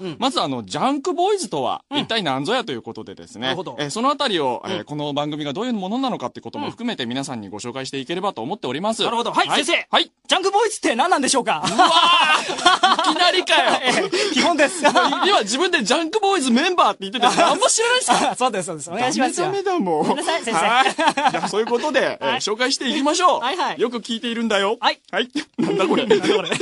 うん、まずあの、ジャンクボーイズとは、一体何ぞやということでですね、うん、えー、そのあたりを、えー、この番組がどういうものなのかってことも含めて皆さんにご紹介していければと思っております。なるほど。はい、はい、先生。はい。ジャンクボーイズって何なんでしょうかうわいきなりかよ。基本です。今 自分でジャンクボーイズメンバーって言ってて、んも知らないですか そうです、そうです。お願いしますよ。ダメだもん。ごめんなさい、先生。はい。じゃあ、そういうことで、えー、紹介していきましょう。はいはい。よく聞いているんだよ。はい。はい。なんだこれ。なんだこれ。え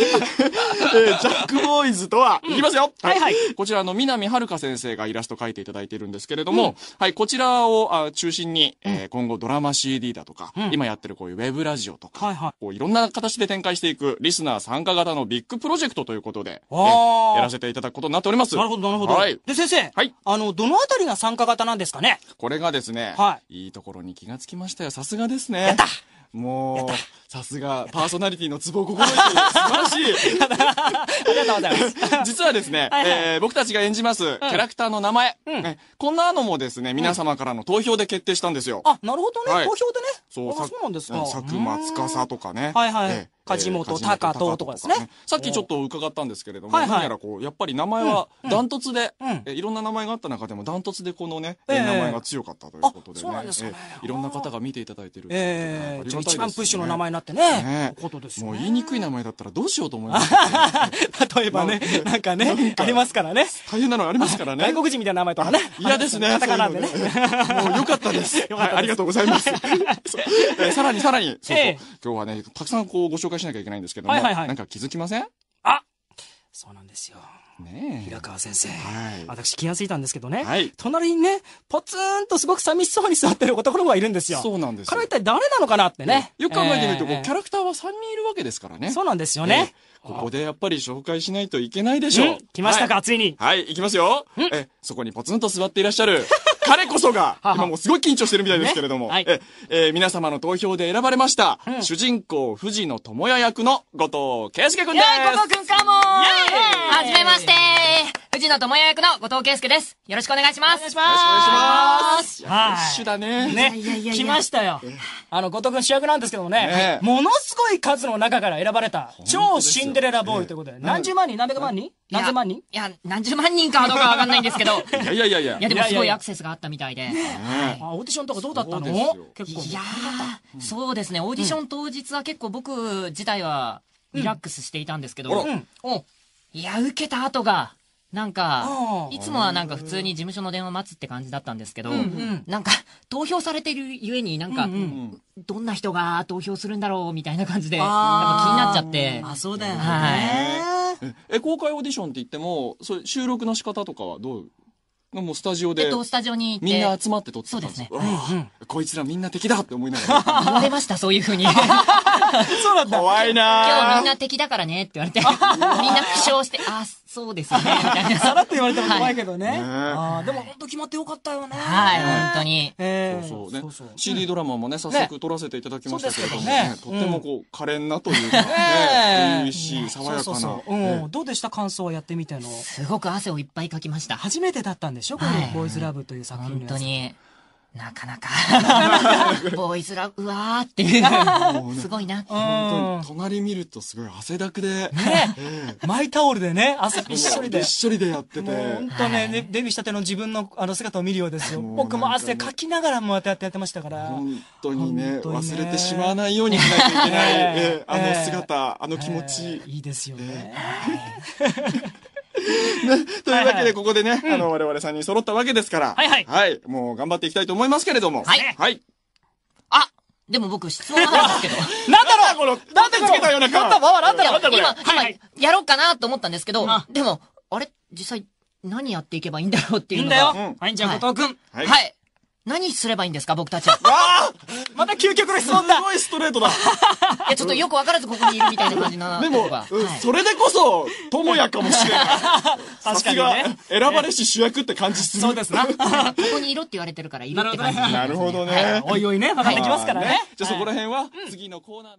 ー、ジャンクボーイズとは、いきますよ。はいはい。はい。こちらの南遥先生がイラスト描いていただいているんですけれども、うん、はい、こちらをあ中心に、うん、えー、今後ドラマ CD だとか、うん、今やってるこういうウェブラジオとか、はいはい、こういろんな形で展開していくリスナー参加型のビッグプロジェクトということで、えー、やらせていただくことになっております。なるほど、なるほど。はい。で、先生。はい。あの、どのあたりが参加型なんですかねこれがですね、はい。いいところに気がつきましたよ。さすがですね。やったもう、さすが、パーソナリティのツボを心得て素晴らしい。ありがとうございます。実はですね、はいはい、えー、僕たちが演じます、キャラクターの名前、うんね、こんなのもですね、皆様からの投票で決定したんですよ。うん、あ、なるほどね、はい、投票でね。そう、そうなんですか。佐久間司とかね。はいはい。梶本高藤とかですね。さっきちょっと伺ったんですけれども、何やらこう、やっぱり名前はダントツで、えいろんな名前があった中でもダントツでこのね、名前が強かったということでね。いろんな方が見ていただいてるええ、一番プッシュの名前になってね。ことですもう言いにくい名前だったらどうしようと思います。例えばね、なんかね、ありますからね。大変なのありますからね。外国人みたいな名前とかね。嫌ですね。カタカナでね。もう よかったです。ありがとうございます。え さらにさらに、そうそう、え今日はね、たくさんこうご紹介しなきゃいけないんですけども、はいはいはい、なんか気づきませんあそうなんですよ。ね平川先生。はい。私気がついたんですけどね。はい。隣にね、ポツンとすごく寂しそうに座ってる男の子がいるんですよ。そうなんですよ。彼は一体誰なのかなってね。よく考えてみると、えー、キャラクターは3人いるわけですからね。そうなんですよね。えー、ここでやっぱり紹介しないといけないでしょう。来ましたか、はい、ついに。はい、行きますよ。え、そこにポツンと座っていらっしゃる。彼こそが、今もうすごい緊張してるみたいですけれども、ええ皆様の投票で選ばれました、主人公、藤野智也役の後藤圭介君です。後藤君かもはじめまして藤野智也役の後藤圭介です。よろしくお願いします。お願いします。お願いします。はい。だね。ね。来ましたよ。あの、後藤くん主役なんですけどもね、ものすごい数の中から選ばれた、超シンデレラボーイということで、何十万人何百万人何千万人いや、何十万人かどうかわかんないんですけど。いやいやいやいや。でもすごいアクセスがあったみたいで。オーディションとかどうだったの結構。いやそうですね。オーディション当日は結構僕自体は、リラックスしていたんですけど、いや、受けた後が、なんか、いつもはなんか普通に事務所の電話待つって感じだったんですけど、なんか、投票されてるゆえになんか、どんな人が投票するんだろうみたいな感じで、気になっちゃって。あ、そうだよね。え、公開オーディションって言っても、それ収録の仕方とかはどうもうスタジオで。えっと、スタジオにみんな集まって撮ってたんですね、こいつらみんな敵だって思いながら。言われました、そういうふうに。そうだった。怖いな今日みんな敵だからねって言われて。みんな負傷して、あ、そうですね。さらっと言われても怖いけどね。あでも本当決まってよかったよね。はい、本当に。えー、そうそうね。そうそう CD ドラマもね、早速撮らせていただきましたけれどもね、とってもこう、可憐なというか、ね、美味しい、爽やかな。うん。どうでした感想をやってみての。すごく汗をいっぱいかきました。初めてだったんでしょこのボーイズラブという作品本当に。なかなか ボーイズラうわーっていう、すごいな本当に、隣見るとすごい汗だくで。ね、マイタオルでね、汗びっしょりで。びっしょりでやってて。本当ね、デビューしたての自分のあの姿を見るようですよ。僕も汗かきながらもやってやってましたから。本当にね、忘れてしまわないようにしないといけない、あの姿、あの気持ち。いいですよね。というわけで、ここでね、あの、我々3人揃ったわけですから、はいはい。はい。もう頑張っていきたいと思いますけれども。はい。はい。あでも僕、質問なんですけど。なんだろうこの、なんでつけたようなだろうなんだろう今、今、やろうかなと思ったんですけど、でも、あれ実際、何やっていけばいいんだろうっていうのが。いいんだよ。はい、じゃあ、後藤くん。はい。何すればいいんですか、僕たちは。わあまた究極の質問だすごいストレートだ いや、ちょっとよくわからずここにいるみたいな感じな。でも、はい、それでこそ、友也かもしれない。確かに、ね。選ばれし主役って感じする。そうですな。ここにいろって言われてるから、いるって感じ、ね、なるほどね。はい、おいおいね、わかってきますからね。ねじゃあそこら辺は、次のコーナー。